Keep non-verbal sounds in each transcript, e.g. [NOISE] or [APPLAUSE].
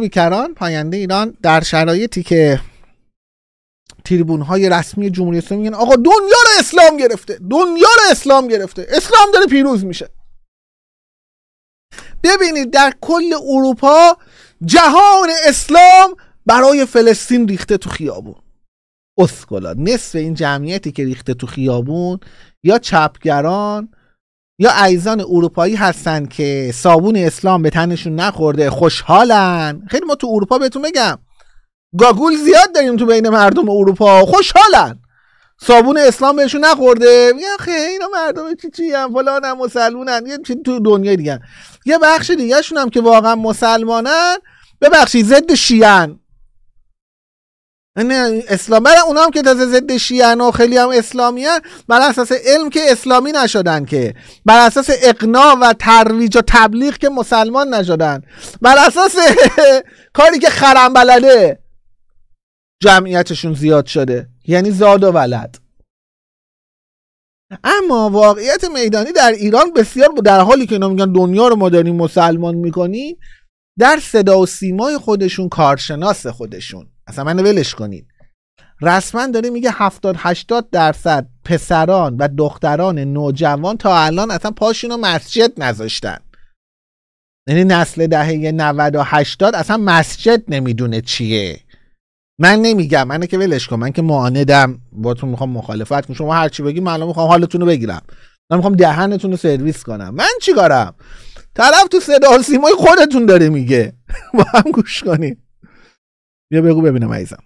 بیکران پاینده ایران در شرایطی که تیربون های رسمی جمهوری اسلامی میگن آقا دنیا رو اسلام گرفته دنیا رو اسلام گرفته اسلام داره پیروز میشه ببینید در کل اروپا جهان اسلام برای فلسطین ریخته تو خیابون اسکلا نصف این جمعیتی که ریخته تو خیابون یا چپگران یا عیزان اروپایی هستن که صابون اسلام به تنشون نخورده خوشحالن خیلی ما تو اروپا بهتون بگم گاگول زیاد داریم تو بین مردم اروپا خوشحالن صابون اسلام بهشون نخورده میگن خیلی اینا مردم چی چی هم فلان هم مسلمونن یه چی تو دنیای دیگه یه بخش دیگهشون هم که واقعا مسلمانن ببخشید ضد شیعن نه یعنی اسلام برای هم که تازه ضد شیعن و خیلی هم اسلامی بر اساس علم که اسلامی نشدن که بر اساس اقنا و ترویج و تبلیغ که مسلمان نشدن بر اساس [LAUGHS] کاری که خرم بلده جمعیتشون زیاد شده یعنی زاد و ولد اما واقعیت میدانی در ایران بسیار در حالی که اینا میگن دنیا رو ما داریم مسلمان میکنیم در صدا و سیمای خودشون کارشناس خودشون اصلا من ولش کنید رسما داره میگه 70 80 درصد پسران و دختران نوجوان تا الان اصلا پاشون مسجد نذاشتن یعنی نسل دهه 90 و 80 اصلا مسجد نمیدونه چیه من نمیگم من که ولش کن من که معاندم باتون میخوام مخالفت کنم شما هر چی بگی من میخوام حالتون رو بگیرم من میخوام دهنتون رو سرویس کنم من چیکارم طرف تو صدا سیمای خودتون داره میگه [LAUGHS] با هم گوش کنید بیا بگو ببینم عزیزم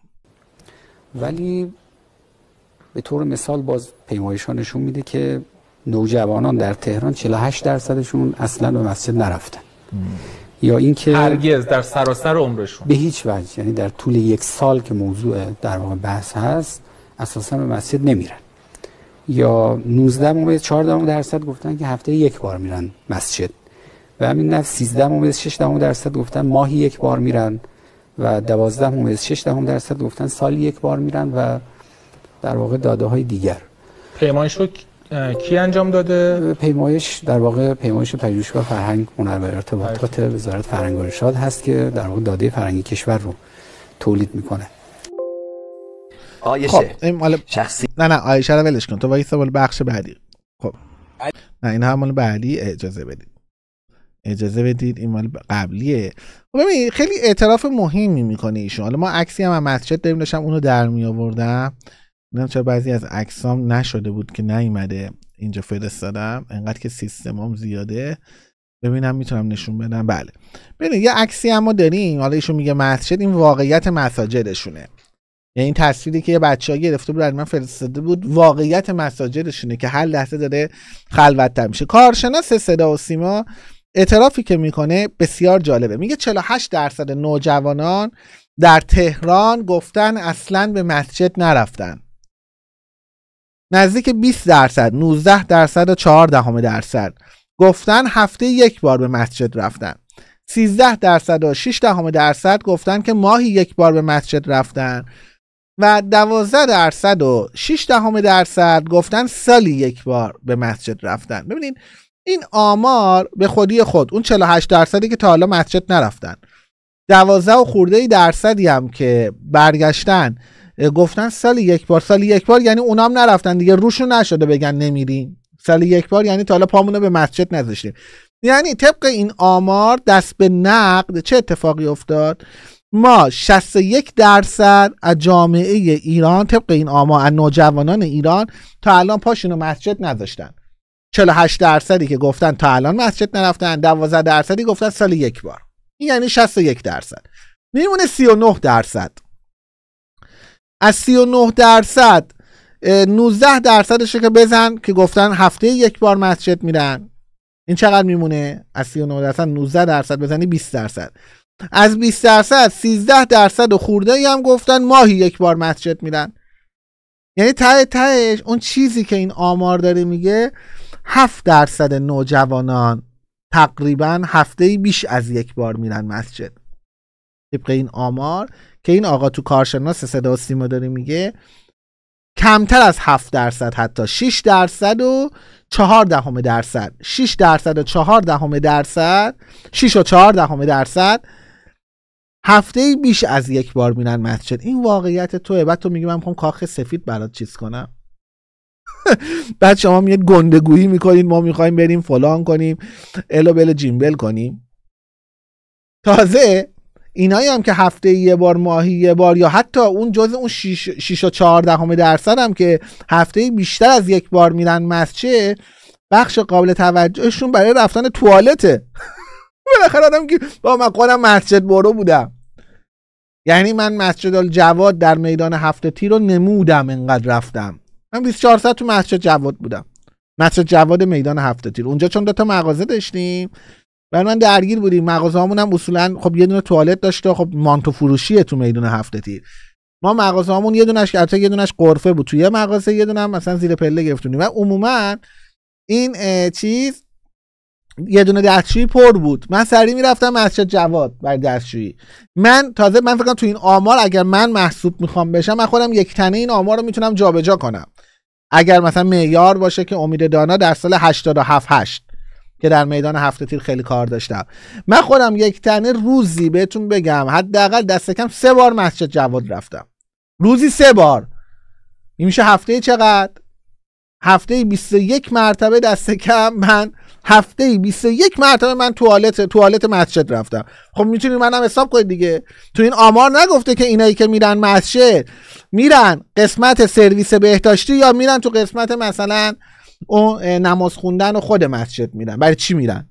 ولی به طور مثال باز پیمایش نشون میده که نوجوانان در تهران 48 درصدشون اصلا به مسجد نرفتن یا اینکه هرگز در سراسر عمرشون به هیچ وجه یعنی در طول یک سال که موضوع در واقع بحث هست اساسا به مسجد نمیرن یا 19 ممیز 14 درصد گفتن که هفته یک بار میرن مسجد و همین نه 13 ممیز 6 درصد گفتن ماهی یک بار میرن و دوازده ممیز 6 دهم درصد گفتن سال یک بار میرن و در واقع داده های دیگر پیمایش رو کی انجام داده؟ پیمایش در واقع پیمایش پژوهشگاه فرهنگ هنر و ارتباطات وزارت فرهنگ و ارشاد هست که در واقع داده فرهنگی کشور رو تولید میکنه آیشه خب مال شخصی نه نه آیشه رو ولش کن تو سوال بخش بعدی خب نه این هم مال بعدی اجازه بدید اجازه بدید این مال قبلیه خب ببین خیلی اعتراف مهمی میکنه ایشون حالا ما عکسی هم از مسجد داریم داشتم اونو در می آوردم نمیدونم چرا بعضی از عکسام نشده بود که نیومده اینجا فرستادم انقدر که سیستمام زیاده ببینم میتونم نشون بدم بله ببین یه عکسی هم داریم حالا ایشون میگه مسجد این واقعیت مساجدشونه یعنی این تصویری که یه بچه ها گرفته بود من فرستاده بود واقعیت مساجدشونه که هر لحظه داره خلوتتر میشه کارشناس صدا و سیما اعترافی که میکنه بسیار جالبه میگه 48 درصد نوجوانان در تهران گفتن اصلا به مسجد نرفتن نزدیک 20 درصد 19 درصد و 4 دهم درصد گفتن هفته یک بار به مسجد رفتن 13 درصد و 6 دهم درصد گفتن که ماهی یک بار به مسجد رفتن و 12 درصد و 6 دهم درصد گفتن سالی یک بار به مسجد رفتن ببینید این آمار به خودی خود اون 48 درصدی که تا حالا مسجد نرفتن 12 و خورده ای درصدی هم که برگشتن گفتن سال یک بار سال یک بار یعنی اونام نرفتن دیگه روشون نشده بگن نمیریم سال یک بار یعنی تا حالا پامونو به مسجد نذاشتیم یعنی طبق این آمار دست به نقد چه اتفاقی افتاد ما 61 درصد از جامعه ایران طبق این آمار از نوجوانان ایران تا الان پاشون مسجد نذاشتن 48 درصدی که گفتن تا الان مسجد نرفتن 12 درصدی گفتن سال یک بار این یعنی 61 درصد میمونه 39 درصد از 39 درصد 19 درصدش که بزن که گفتن هفته یک بار مسجد میرن این چقدر میمونه از 39 درصد 19 درصد بزنی 20 درصد از 20 درصد 13 درصد و خورده ای هم گفتن ماهی یک بار مسجد میرن یعنی ته تهش اون چیزی که این آمار داره میگه 7 درصد نوجوانان تقریبا هفته بیش از یک بار میرن مسجد طبق این آمار که این آقا تو کارشناس صدا و سیما داره میگه کمتر از 7 درصد حتی 6 درصد و 4 دهم درصد 6 درصد و 4 دهم درصد 6 و 4 دهم درصد هفته بیش از یک بار میرن مسجد این واقعیت توه بعد تو میگی من میخوام کاخ سفید برات چیز کنم [LAUGHS] بعد شما میاد گندگویی میکنید ما میخوایم بریم فلان کنیم الو بل جیمبل کنیم تازه اینایی هم که هفته یه بار ماهی یه بار یا حتی اون جز اون 6 و 14 درصد هم که هفته بیشتر از یک بار میرن مسجد بخش قابل توجهشون برای رفتن توالته [LAUGHS] بالاخره آدم که با من خودم مسجد برو بودم یعنی من مسجد الجواد در میدان هفته تی رو نمودم انقدر رفتم من 24 ساعت تو مسجد جواد بودم مسجد جواد میدان هفته تیر اونجا چون دوتا مغازه داشتیم برای من درگیر بودیم مغازه همون هم اصولا خب یه دونه توالت داشته خب مانتو فروشیه تو میدان هفته تیر ما مغازه همون یه دونش که یه دونش قرفه بود توی مغازه یه دونه مثلا زیر پله گرفتونیم و عموما این چیز یه دونه دستشویی پر بود من سری میرفتم مسجد جواد بر دستشویی من تازه من فکر تو این آمار اگر من محسوب میخوام بشم من خودم یک تنه این آمار رو میتونم جابجا کنم اگر مثلا معیار باشه که امید دانا در سال 87 8 که در میدان هفته تیر خیلی کار داشتم من خودم یک تنه روزی بهتون بگم حداقل دست کم سه بار مسجد جواد رفتم روزی سه بار این میشه هفته چقدر هفته 21 مرتبه دست کم من هفته 21 مرتبه من توالت توالت مسجد رفتم خب میتونید منم حساب کنید دیگه تو این آمار نگفته که اینایی که میرن مسجد میرن قسمت سرویس بهداشتی یا میرن تو قسمت مثلا اون نماز خوندن و خود مسجد میرن برای چی میرن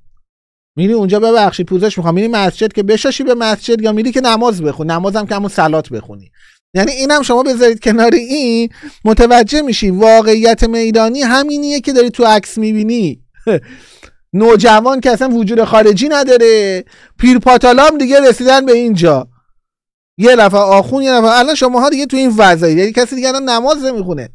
میری اونجا ببخشید پوزش میخوام میری مسجد که بشاشی به مسجد یا میری که نماز بخونی نمازم که همون سلات بخونی یعنی اینم شما بذارید کنار این متوجه میشی واقعیت میدانی همینیه که داری تو عکس میبینی [LAUGHS] نوجوان که اصلا وجود خارجی نداره پیرپاتالام دیگه رسیدن به اینجا یه نفر آخون یه نفر الان شماها دیگه تو این وضعی یعنی کسی دیگه الان نماز نمیخونه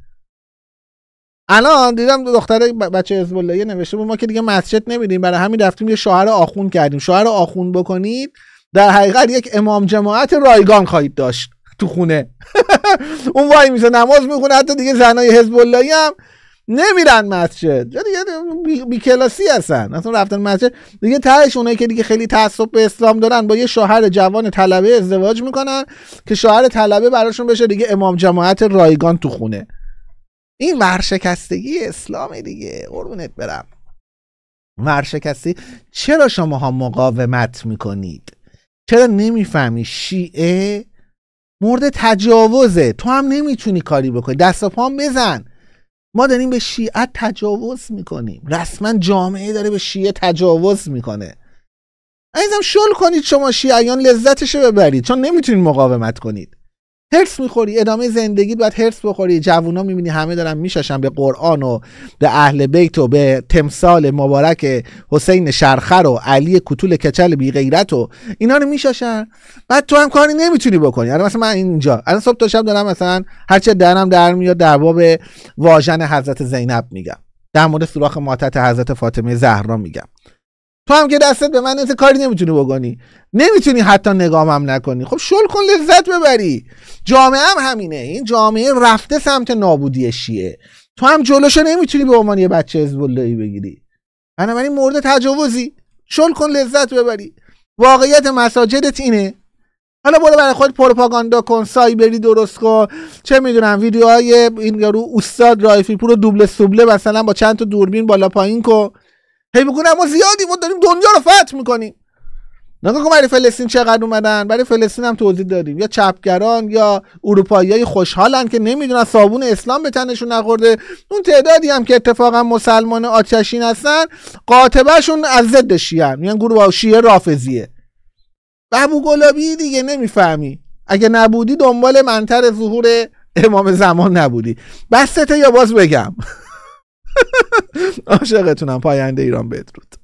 الان دیدم دختر بچه حزب الله نوشته بود ما که دیگه مسجد نمیدیم برای همین رفتیم یه شوهر آخون کردیم شوهر آخون بکنید در حقیقت یک امام جماعت رایگان خواهید داشت تو خونه [LAUGHS] اون وای میشه نماز میخونه حتی دیگه زنای حزب اللهی هم نمیرن مسجد دیگه یعنی بی, بی کلاسی هستن اصلا رفتن مسجد دیگه تهش اونایی که دیگه خیلی تعصب به اسلام دارن با یه شوهر جوان طلبه ازدواج میکنن که شوهر طلبه براشون بشه دیگه امام جماعت رایگان تو خونه این ورشکستگی اسلامی دیگه قربونت برم چرا شما ها مقاومت میکنید چرا نمیفهمی شیعه مورد تجاوزه تو هم نمیتونی کاری بکنی دست و پام بزن ما داریم به شیعه تجاوز میکنیم رسما جامعه داره به شیعه تجاوز میکنه عزیزم شل کنید شما شیعیان لذتشو ببرید چون نمیتونید مقاومت کنید هرس میخوری ادامه زندگی باید هرس بخوری جوونا میبینی همه دارن میشاشن به قرآن و به اهل بیت و به تمثال مبارک حسین شرخر و علی کتول کچل بی غیرت و اینا رو میشاشن بعد تو هم کاری نمیتونی بکنی الان مثلا من اینجا الان صبح تا شب دارم مثلا هرچه درم در میاد در باب واژن حضرت زینب میگم در مورد سوراخ ماتت حضرت فاطمه زهرا میگم تو هم که دستت به من نیست کاری نمیتونی بکنی نمیتونی حتی هم نکنی خب شل کن لذت ببری جامعه هم همینه این جامعه رفته سمت نابودی تو هم جلوشو نمیتونی به عنوان یه بچه حزب بگیری بنابراین مورد تجاوزی شل کن لذت ببری واقعیت مساجدت اینه حالا برو برای خود پروپاگاندا کن سایبری درست کن چه میدونم ویدیوهای این یارو استاد رایفی پور دوبله سوبله مثلا با چند تا دوربین بالا پایین کن هی میگن ما زیادی ما داریم دنیا رو فتح میکنیم نگاه کن برای فلسطین چقدر اومدن برای فلسطین هم توضیح دادیم یا چپگران یا اروپایی خوشحالن که نمیدونن صابون اسلام به تنشون نخورده اون تعدادی هم که اتفاقا مسلمان آتشین هستن قاطبهشون از ضد شیعه میگن گروه شیعه رافضیه گلابی دیگه نمیفهمی اگه نبودی دنبال منتر ظهور امام زمان نبودی بسته یا باز بگم [LAUGHS] عاشقتونم پاینده ایران بدرود